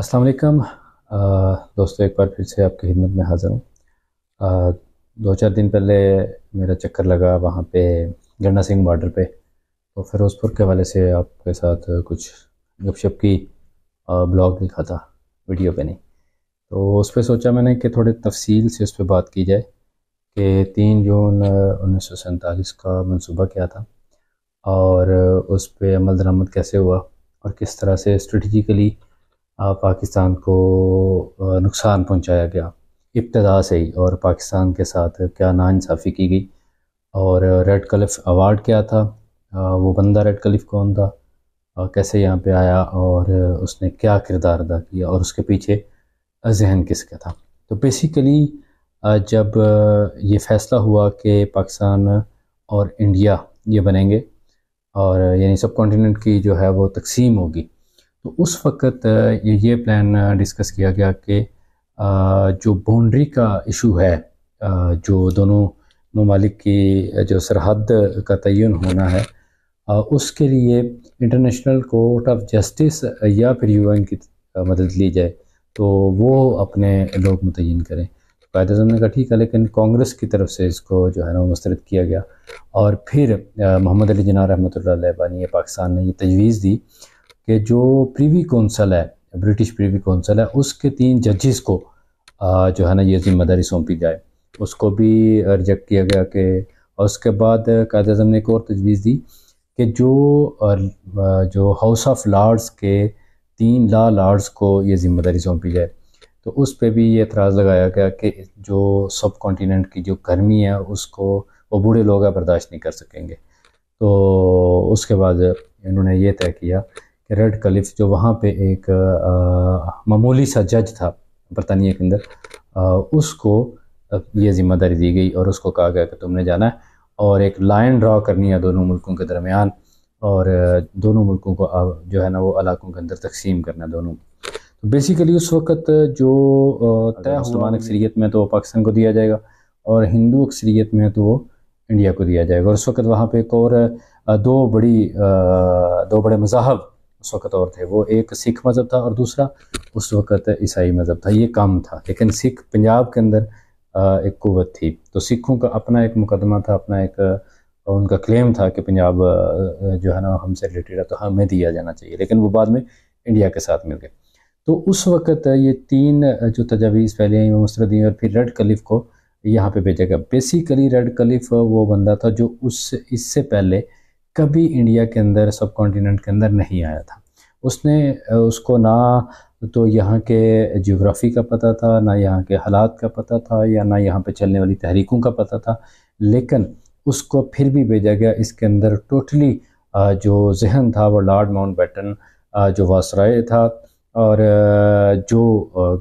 अस्सलाम वालेकुम दोस्तों एक बार फिर से आपकी खिदमत में हाज़िर हूँ दो चार दिन पहले मेरा चक्कर लगा वहाँ पे गन्ना सिंह बॉर्डर पे तो फ़िरोज़पुर के हवाले से आपके साथ कुछ गपशप की ब्लॉग लिखा था वीडियो पे नहीं तो उस पर सोचा मैंने कि थोड़े तफसील से उस पर बात की जाए कि तीन जून उन्नीस सौ का मनसूबा क्या था और उस पर अमल दरामद कैसे हुआ और किस तरह से स्ट्रेटिकली पाकिस्तान को नुकसान पहुंचाया गया इब्तदा से ही और पाकिस्तान के साथ क्या नाानसाफ़ी की गई और रेड कलिफ अवार्ड क्या था वो बंदा रेड कलिफ कौन था कैसे यहाँ पे आया और उसने क्या किरदार अदा किया और उसके पीछे जहन किसका था तो बेसिकली जब ये फ़ैसला हुआ कि पाकिस्तान और इंडिया ये बनेंगे और यानी सब कॉन्टीनेंट की जो है वो तकसीम होगी तो उस वक़्त ये ये प्लान डिस्कस किया गया कि जो बाउंड्री का इशू है जो दोनों ममालिक की जो सरहद का तयन होना है उसके लिए इंटरनेशनल कोर्ट ऑफ जस्टिस या फिर यू एन की मदद ली जाए तो वो अपने लोग मुतिन करें तो कायद अजम ने कहा ठीक है लेकिन कांग्रेस की तरफ से इसको जो है ना मुस्रद किया गया और फिर मोहम्मद अली जना रहमत बनी पाकिस्तान ने ये तजवीज़ दी कि जो प्रीवी कौंसल है ब्रिटिश प्रीवी कौंसल है उसके तीन जजिस को जो है ना ये जिम्मेदारी सौंपी जाए उसको भी रिजेक्ट किया गया कि और उसके बाद कायद अजम ने एक और तजवीज़ दी कि जो जो हाउस ऑफ लॉर्ड्स के तीन ला लॉर्ड्स को ये जिम्मेदारी सौंपी जाए तो उस पर भी ये एतराज़ लगाया गया कि जो सब कॉन्टीनेंट की जो गर्मी है उसको वो बूढ़े लोग बर्दाश्त नहीं कर सकेंगे तो उसके बाद इन्होंने ये तय किया रेड कलिफ जो वहाँ पे एक मामूली सा जज था बरतानिया के अंदर उसको ये ज़िम्मेदारी दी गई और उसको कहा गया कि तुमने जाना है और एक लाइन ड्रा करनी है दोनों मुल्कों के दरमियान और दोनों मुल्कों को जो है ना वो इलाकों के अंदर तकसीम करना है दोनों तो बेसिकली उस वक्त जो तय मुसलमान अक्सरीत में तो पाकिस्तान को दिया जाएगा और हिंदू अक्सरीत में तो वो इंडिया को दिया जाएगा और उस वक्त वहाँ पर एक और दो बड़ी दो बड़े मजाहब उस वक़्त और थे वो एक सिख मज़हब था और दूसरा उस वक़्त ईसाई मज़हब था ये कम था लेकिन सिख पंजाब के अंदर एक क़वत थी तो सिखों का अपना एक मुकदमा था अपना एक उनका क्लेम था कि पंजाब जो है ना हमसे रिलेटेड है तो हमें दिया जाना चाहिए लेकिन वो बाद में इंडिया के साथ मिल गए तो उस वक़्त ये तीन जो तजावीज़ पहले आई मुस्तरदी और फिर रेड कलीफ को यहाँ पे भेजा गया बेसिकली रेड कलिफ वो बंदा था जो उस इससे पहले कभी इंडिया के अंदर सब कॉन्टीनेंट के अंदर नहीं आया था उसने उसको ना तो यहाँ के जोग्राफ़ी का पता था ना यहाँ के हालात का पता था या ना यहाँ पे चलने वाली तहरीकों का पता था लेकिन उसको फिर भी भेजा गया इसके अंदर टोटली जो जहन था वो लॉर्ड माउंट बैटन जो वासराय था और जो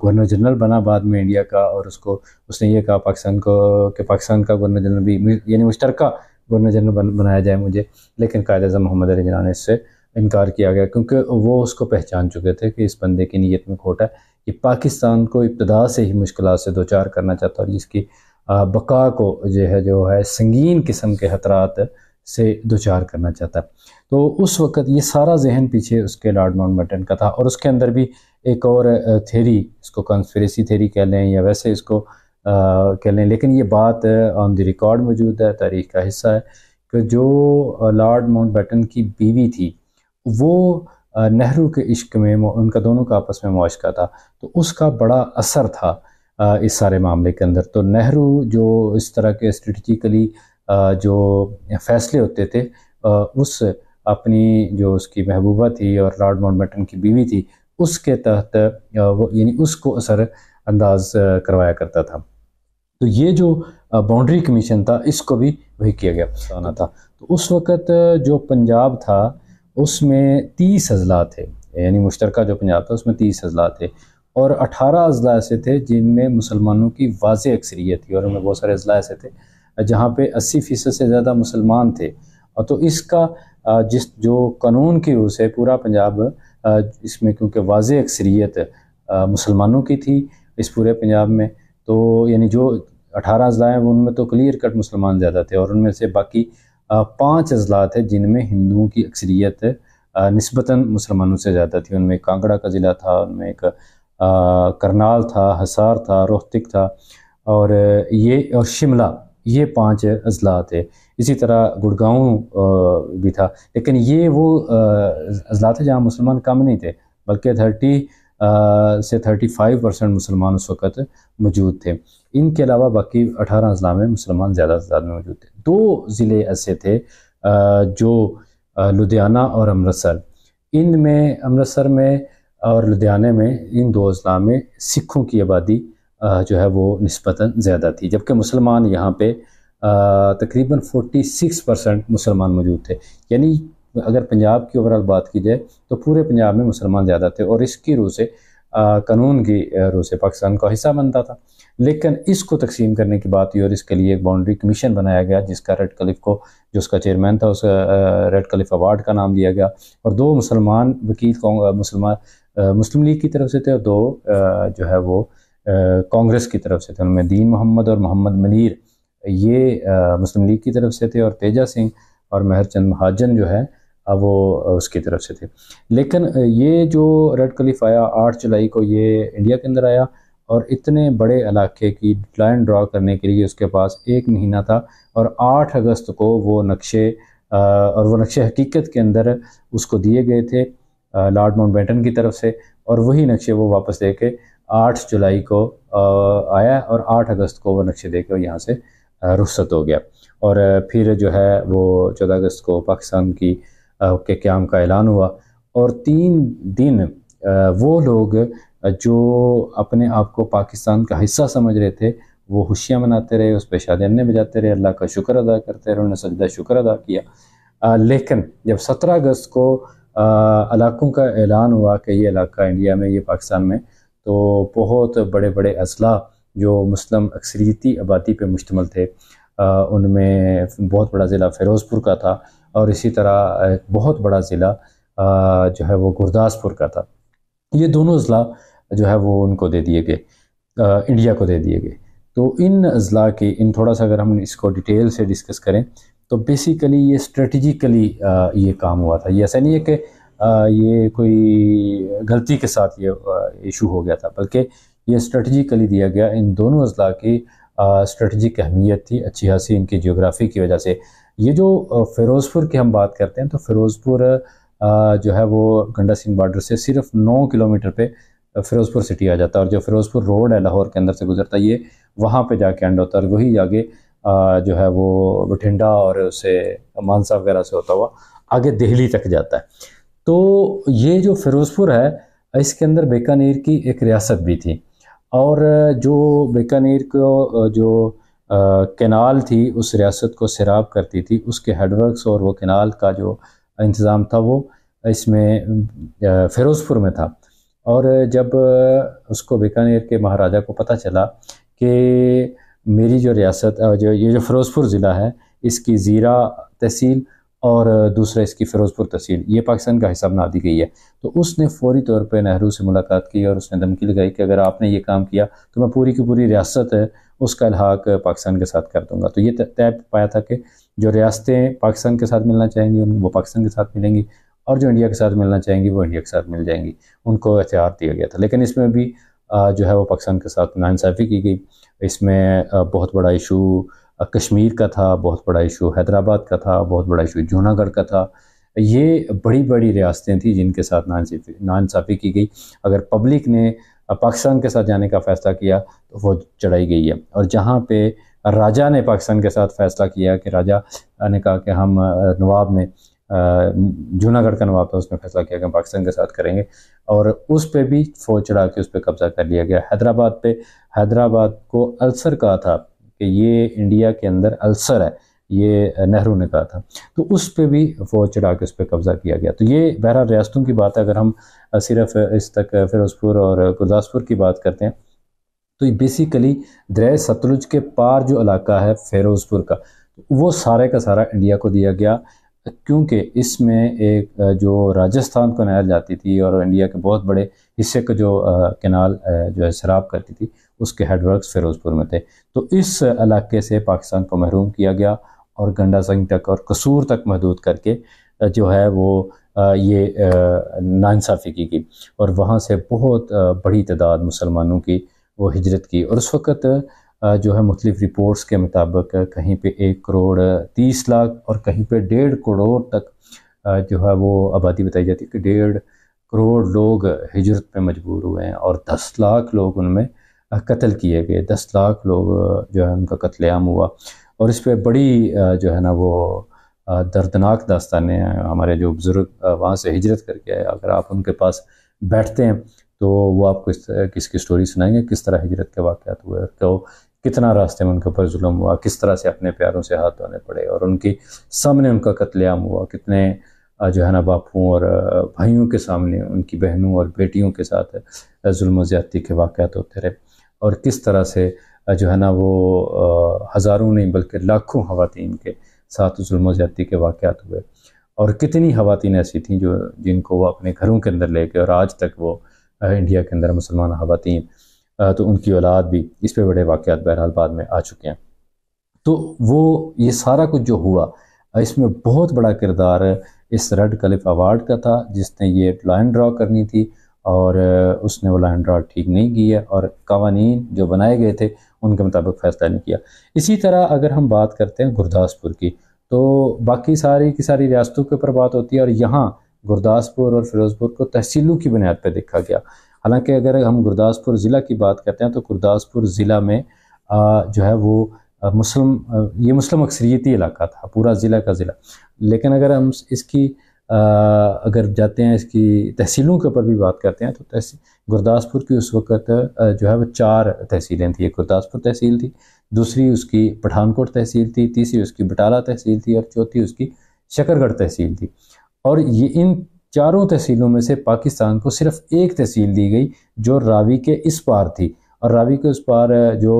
गवर्नर जनरल बना बाद में इंडिया का और उसको उसने ये कहा पाकिस्तान को कि पाकिस्तान का गवर्नर जनरल भी यानी मुश्तरका गवर्नर जनरल बनाया जाए मुझे लेकिन कायद अजम मोहम्मद अली जना ने इससे इनकार किया गया क्योंकि वो उसको पहचान चुके थे कि इस बंदे की नीयत में खोट है ये पाकिस्तान को इब्तदा से ही मुश्किल से दो चार करना चाहता और इसकी बका को जो है जो है संगीन किस्म के खतरात से दो चार करना चाहता तो उस वक्त ये सारा जहन पीछे उसके लॉर्ड माउंट बटन का था और उसके अंदर भी एक और थेरी इसको कॉन्स्परेसी थेरी कह लें या वैसे इसको कह लें लेकिन ये बात ऑन द रिकॉर्ड मौजूद है तारीख का हिस्सा है कि जो लॉर्ड माउंट बैटन की बीवी थी वो नेहरू के इश्क में उनका दोनों का आपस में मुआशका था तो उसका बड़ा असर था इस सारे मामले के अंदर तो नेहरू जो इस तरह के स्ट्रेटिकली जो फैसले होते थे उस अपनी जो उसकी महबूबा थी और लॉर्ड माउंटबेटन की बीवी थी उसके तहत वो यानी उसको असर अंदाज करवाया करता था तो ये जो बाउंड्री कमीशन था इसको भी वही किया गया फसाना था तो उस वक़्त जो पंजाब था उसमें तीस अजला थे यानी मुश्तर जो पंजाब था उसमें तीस अजला थे और अठारह अजला ऐसे थे जिनमें मुसलमानों की वाज अक्सरीत थी और उनमें बहुत सारे अजला ऐसे थे जहाँ पे अस्सी फ़ीसद से ज़्यादा मुसलमान थे और तो इसका जिस जो कानून की रूस है पूरा पंजाब इसमें क्योंकि वाज अक्सरीत मुसलमानों की थी इस पूरे पंजाब में तो यानी जो अठारह अजला हैं उनमें तो क्लियर कट मुसलमान ज़्यादा थे और उनमें से बाकी पाँच अजलात हैं जिनमें हिंदुओं की अक्सरीत नस्बता मुसलमानों से ज़्यादा थी उनमें कांगड़ा का ज़िला था उनमें एक करनाल था हसार था रोहतिक था और ये और शिमला ये पांच अजला थे इसी तरह गुड़गांव भी था लेकिन ये वो अजला थे जहाँ मुसलमान कम नहीं थे बल्कि थर्टी से 35 परसेंट मुसलमान उस वक़्त मौजूद थे इनके अलावा बाकी 18 अजला में मुसलमान ज़्यादा से ज़्यादा मौजूद थे दो ज़िले ऐसे थे जो लुधियाना और अमृतसर इन में अमृतसर में और लुधियाने में इन दो अजला में सिखों की आबादी जो है वो नस्बता ज़्यादा थी जबकि मुसलमान यहाँ पे तकरीबन 46 परसेंट मुसलमान मौजूद थे यानी अगर पंजाब की ओवरऑल बात की जाए तो पूरे पंजाब में मुसलमान ज़्यादा थे और इसकी रूह से कानून की रूह से पाकिस्तान का हिस्सा बनता था लेकिन इसको तकसीम करने की बात हुई और इसके लिए एक बाउंड्री कमीशन बनाया गया जिसका रेड कलिफ को जो उसका चेयरमैन था उसका रेड कलिफ अवार्ड का नाम दिया गया और दो मुसलमान वकील मुसलमान मुस्लिम लीग की तरफ से थे और दो जो है वो कांग्रेस की तरफ से थे उनमें दीन मोहम्मद और मोहम्मद मनीर ये मुस्लिम लीग की तरफ से थे और तेजा सिंह और महरचंद महाजन जो है वो उसकी तरफ से थे लेकिन ये जो रेड कलीफ आया आठ जुलाई को ये इंडिया के अंदर आया और इतने बड़े इलाके की लाइन ड्रा करने के लिए उसके पास एक महीना था और आठ अगस्त को वो नक्शे और वो नक्शे हकीकत के अंदर उसको दिए गए थे लॉर्ड बैटन की तरफ से और वही नक्शे वो वापस दे के आठ जुलाई को आया और आठ अगस्त को वो नक्शे दे के यहाँ से रुख्सत हो गया और फिर जो है वो चौदह अगस्त को पाकिस्तान की के क़्याम का ऐलान हुआ और तीन दिन वो लोग जो अपने आप को पाकिस्तान का हिस्सा समझ रहे थे वो खुशियाँ मनाते रहे उस पर शादियाँ बजाते रहे अल्लाह का शुक्र अदा करते रहे उन्होंने सजदा शुक्र अदा किया आ, लेकिन जब सत्रह अगस्त को इलाकों का ऐलान हुआ कि ये इलाका इंडिया में ये पाकिस्तान में तो बहुत बड़े बड़े अजला जो मुस्लिम अक्सरीती आबादी पर मुश्तमल थे उनमें बहुत बड़ा ज़िला फ़िरोज़पुर का था और इसी तरह एक बहुत बड़ा ज़िला जो है वो गुरदासपुर का था ये दोनों ज़िला जो है वो उनको दे दिए गए इंडिया को दे दिए गए तो इन अजला के इन थोड़ा सा अगर हम इसको डिटेल से डिस्कस करें तो बेसिकली ये स्ट्रेटिजिकली ये काम हुआ था ये ऐसा नहीं है कि ये कोई गलती के साथ ये इशू हो गया था बल्कि ये स्ट्रेटजिकली दिया गया इन दोनों अजला की स्ट्रेटजिक अहमियत थी अच्छी खासी इनकी जियोग्राफी की वजह से ये जो फ़िरोज़पुर की हम बात करते हैं तो फ़िरोज़पुर जो है वो गंडा सिंह बॉर्डर से सिर्फ नौ किलोमीटर पे फ़िरोज़पुर सिटी आ जाता है और जो फ़िरोज़पुर रोड है लाहौर के अंदर से गुजरता है ये वहाँ पे जाके एंड होता है वही आगे जो है वो बठिंडा और उसे मानसा वगैरह से होता हुआ आगे दिल्ली तक जाता है तो ये जो फ़िरोज़पुर है इसके अंदर बीकानेर की एक रियासत भी थी और जो बीकानेर को जो कैनाल थी उस रियासत को सैराब करती थी उसके हेडवर्कस और वो कैनाल का जो इंतज़ाम था वो इसमें फ़िरोज़पुर में था और जब उसको बीकानेर के महाराजा को पता चला कि मेरी जो रियासत जो ये जो फ़िरोज़पुर ज़िला है इसकी ज़ीरा तहसील और दूसरा इसकी फ़िरोज़पुर तहसील ये पाकिस्तान का हिस्सा बना दी गई है तो उसने फौरी तौर पर नेहरू से मुलाकात की और उसने धमकी लगाई कि अगर आपने ये काम किया तो मैं पूरी की पूरी रियासत है उसका इलाहाक पाकिस्तान के साथ कर दूंगा तो ये तय पाया था कि जो रियासतें पाकिस्तान के साथ मिलना चाहेंगी वो पाकिस्तान के साथ मिलेंगी और जो इंडिया के साथ मिलना चाहेंगी वो इंडिया के साथ मिल जाएंगी उनको एहतियार दिया गया था लेकिन इसमें भी जो है वो पाकिस्तान के साथ नासाफ़ी की गई इसमें बहुत बड़ा इशू कश्मीर का था बहुत बड़ा इशू हैदराबाद का था बहुत बड़ा इशू जूनागढ़ का था ये बड़ी बड़ी रियासतें थी जिनके साथ नानसाफी नानसाफी की गई अगर पब्लिक ने पाकिस्तान के साथ जाने का फ़ैसला किया तो वो चढ़ाई गई है और जहाँ पे राजा ने पाकिस्तान के साथ फ़ैसला किया कि राजा ने कहा कि हम नवाब ने जूनागढ़ का नवाब था उसने फैसला किया कि हम पाकिस्तान के साथ करेंगे और उस पर भी फौज चढ़ा के उस पर कब्ज़ा कर लिया गया हैदराबाद पर हैदराबाद को अल्सर कहा था कि ये इंडिया के अंदर अल्सर है ये नेहरू ने कहा था तो उस पर भी फ़ौज चढ़ा के उस पर कब्ज़ा किया गया तो ये बहरहाल रियासतों की बात है अगर हम सिर्फ इस तक फिरोजपुर और गुरदासपुर की बात करते हैं तो ये बेसिकली दरय सतलुज के पार जो इलाका है फिरोजपुर का वो सारे का सारा इंडिया को दिया गया क्योंकि इसमें एक जो राजस्थान को नहर जाती थी और इंडिया के बहुत बड़े हिस्से का जो कैनाल जो है शराब करती थी उसके हेडवर्क्स फिरोजपुर में थे तो इस इलाके से पाकिस्तान को महरूम किया गया और गंडा संग तक और कसूर तक महदूद करके जो है वो ये नाानसाफ़ी की गई और वहाँ से बहुत बड़ी तादाद मुसलमानों की वो हिजरत की और उस वक़्त जो है मुख्तफ रिपोर्ट्स के मुताबिक कहीं पे एक करोड़ तीस लाख और कहीं पे डेढ़ करोड़ तक जो है वो आबादी बताई जाती है कि डेढ़ करोड़ लोग हिजरत पे मजबूर हुए हैं और दस लाख लोग उनमें कत्ल किए गए दस लाख लोग जो है उनका कत्लेआम हुआ और इस पर बड़ी जो है ना वो दर्दनाक दास्तानें हमारे जो बुज़ुर्ग वहाँ से हिजरत करके आए अगर आप उनके पास बैठते हैं तो वो आपको इस किसकी स्टोरी सुनाएंगे किस तरह हिजरत के वाक़ हुए तो कितना रास्ते में उनके ऊपर जुल्म हुआ किस तरह से अपने प्यारों से हाथ धोने पड़े और उनके सामने उनका कत्लेआम हुआ कितने जो है ना बापों और भाइयों के सामने उनकी बहनों और बेटियों के साथ जुल्म ज़्यादती के वाक़ होते रहे और किस तरह से जो है ना वो हज़ारों नहीं बल्कि लाखों खातन के साथ जुल्म ज़्यादती के वाक़ात हुए और कितनी खातन ऐसी थी जो जिनको वो अपने घरों के अंदर ले गए और आज तक वो इंडिया के अंदर मुसलमान खातन तो उनकी औलाद भी इस पर बड़े वाक़ बहरहाल बाद में आ चुके हैं तो वो ये सारा कुछ जो हुआ इसमें बहुत बड़ा किरदार इस रेड कलिफ अवार्ड का था जिसने ये लाइन ड्रा करनी थी और उसने वो लाइन ड्रा ठीक नहीं की है और कवानी जो बनाए गए थे उनके मुताबिक फ़ैसला नहीं किया इसी तरह अगर हम बात करते हैं गुरदासपुर की तो बाकी सारी की सारी रियासतों के ऊपर बात होती है और यहाँ गुरदासपुर और फिरोजपुर को तहसीलों की बुनियाद पर देखा गया हालांकि अगर हम गुरदासपुर ज़िला की बात करते हैं तो गुरदासपुर ज़िला में आ, जो है वो मुस्लिम ये मुस्लिम अक्सरीती इलाका था पूरा ज़िला का ज़िला लेकिन अगर हम इसकी अगर जाते हैं इसकी तहसीलों के ऊपर भी बात करते हैं तो तहसील गुरदासपुर की उस वक्त जो है वो चार तहसीलें थी एक गुरदासपुर तहसील थी दूसरी उसकी पठानकोट तहसील थी तीसरी उसकी बटाला तहसील थी और चौथी उसकी शकरगढ़ तहसील थी और ये इन चारों तहसीलों में से पाकिस्तान को सिर्फ एक तहसील दी गई जो रावी के इस पार थी और रावी के उस पार जो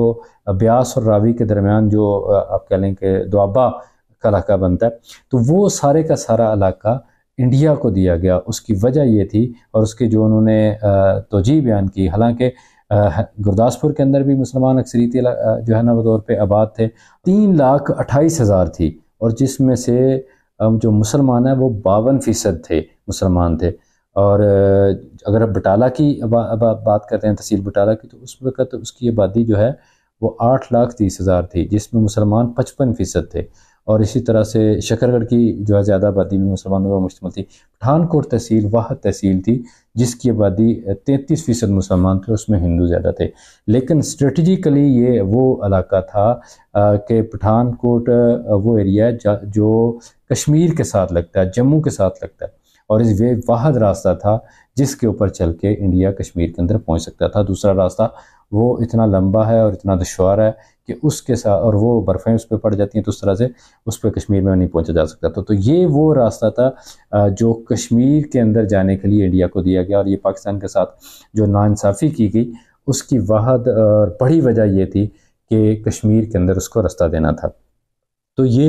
ब्यास और रावी के दरमियान जो आप कह लें कि दुआबा का इलाका बनता है तो वो सारे का सारा इलाका इंडिया को दिया गया उसकी वजह ये थी और उसकी जो उन्होंने तोजी बयान की हालांकि गुरदासपुर के अंदर भी मुसलमान अक्सरीती जो है ना तौर पर आबाद थे तीन लाख अट्ठाईस हज़ार थी और जिसमें से जो मुसलमान हैं वो बावन फ़ीसद थे मुसलमान थे और अगर आप बटाला की बात करते हैं तहसील बटाला की तो उस वक़्त उसकी आबादी जो है वो आठ लाख तीस हज़ार थी जिसमें मुसलमान पचपन फ़ीसद थे और इसी तरह से शकरगढ़ की जो है ज़्यादा आबादी भी मुसलमानों पर मुश्तम थी पठानकोट तहसील वह तहसील थी जिसकी आबादी तैंतीस फ़ीसद मुसलमान थे उसमें हिंदू ज़्यादा थे लेकिन स्ट्रेटिकली ये वो इलाका था कि पठानकोट वो एरिया जो कश्मीर के साथ लगता है जम्मू के साथ लगता है और इस वे वाहद रास्ता था जिसके ऊपर चल के इंडिया कश्मीर के अंदर पहुंच सकता था दूसरा रास्ता वो इतना लंबा है और इतना दुशवार है कि उसके साथ और वो बर्फ़ें उस पर पड़ जाती हैं तो उस तरह से उस पर कश्मीर में नहीं पहुंचा जा सकता था तो, तो ये वो रास्ता था जो कश्मीर के अंदर जाने के लिए इंडिया को दिया गया और ये पाकिस्तान के साथ जो नाानसाफ़ी की गई उसकी वाहद और बड़ी वजह ये थी कि कश्मीर के अंदर उसको रास्ता देना था तो ये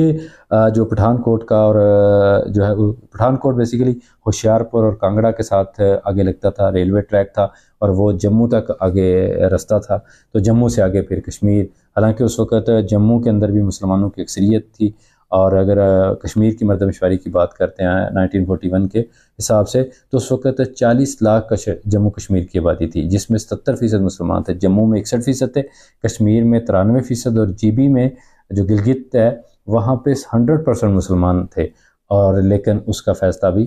जो पठानकोट का और जो है पठानकोट बेसिकली होशियारपुर और कांगड़ा के साथ आगे लगता था रेलवे ट्रैक था और वो जम्मू तक आगे रास्ता था तो जम्मू से आगे फिर कश्मीर हालांकि उस वक़्त जम्मू के अंदर भी मुसलमानों की अक्सरियत थी और अगर कश्मीर की मरदमशारी की बात करते हैं 1941 के हिसाब से तो उस वक्त 40 लाख कश जम्मू कश्मीर की आबादी थी जिसमें 70 फ़ीसद मुसलमान थे जम्मू में इकसठ फ़ीसद थे कश्मीर में तिरानवे फ़ीसद और जीबी में जो गिलगित है वहाँ पे हंड्रेड परसेंट मुसलमान थे और लेकिन उसका फैसला भी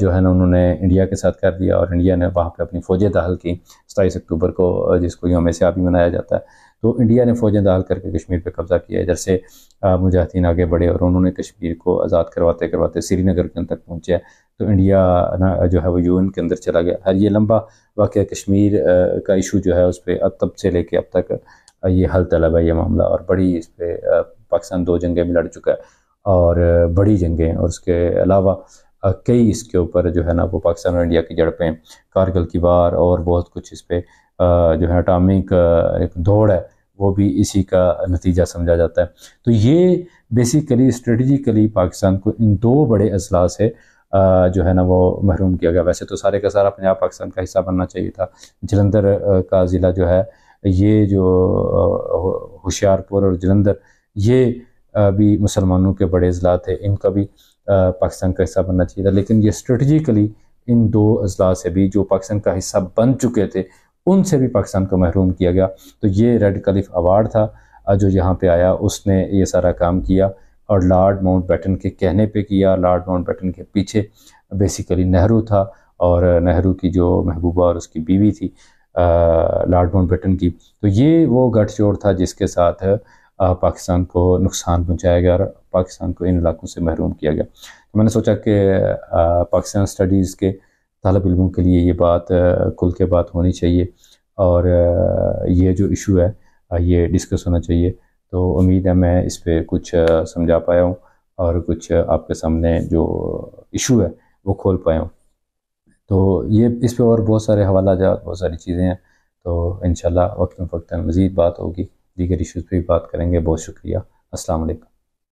जो है ना उन्होंने इंडिया के साथ कर दिया और इंडिया ने वहाँ पे अपनी फ़ौजें दाखिल की सताईस अक्टूबर को जिसको योम से भी मनाया जाता है तो इंडिया ने फ़ौजें दाखिल करके कश्मीर पे कब्ज़ा किया इधर से मुजाहिदीन आगे बढ़े और उन्होंने कश्मीर को आज़ाद करवाते करवाते श्रीनगर के तक पहुँचे तो इंडिया जो है वो यू के अंदर चला गया हर ये लंबा वाक़ कश्मीर का इशू जो है उस पर अब तब से लेके अब तक ये हल तलब है ये मामला और बड़ी इस पर पाकिस्तान दो जंगें में लड़ चुका है और बड़ी जंगें और उसके अलावा कई इसके ऊपर जो है ना वो पाकिस्तान और इंडिया की जड़पें कारगिल की वार और बहुत कुछ इस पर जो है अटामिक एक दौड़ है वो भी इसी का नतीजा समझा जाता है तो ये बेसिकली स्ट्रेटजिकली पाकिस्तान को इन दो बड़े अजला से जो है ना वो महरूम किया गया वैसे तो सारे का सारा पंजाब पाकिस्तान का हिस्सा बनना चाहिए था जलंधर का ज़िला जो है ये जो होशियारपुर और जलंधर ये भी मुसलमानों के बड़े अजला थे इनका भी पाकिस्तान का हिस्सा बनना चाहिए था लेकिन ये स्ट्रेटजिकली इन दो अजला से भी जो पाकिस्तान का हिस्सा बन चुके थे उनसे भी पाकिस्तान को महरूम किया गया तो ये रेड कलिफ अवार्ड था जो यहाँ पे आया उसने ये सारा काम किया और लॉर्ड माउंट बैटन के कहने पे किया लॉर्ड माउंट बैटन के पीछे बेसिकली नेहरू था और नेहरू की जो महबूबा और उसकी बीवी थी लॉर्ड माउंटबेटन की तो ये वो गठजोड़ था जिसके साथ पाकिस्तान को नुकसान पहुंचाया गया और पाकिस्तान को इन इलाकों से महरूम किया गया तो मैंने सोचा कि पाकिस्तान स्टडीज़ के तलब इलमों के लिए ये बात खुल के बात होनी चाहिए और ये जो इशू है ये डिस्कस होना चाहिए तो उम्मीद है मैं इस पर कुछ समझा पाया हूँ और कुछ आपके सामने जो इशू है वो खोल पाया हूँ तो ये इस पर और बहुत सारे हवाला जात बहुत सारी चीज़ें हैं तो इन वक्त वक्ता मज़ीद बात होगी दीगर इशूज़ पर भी बात करेंगे बहुत शुक्रिया असलकम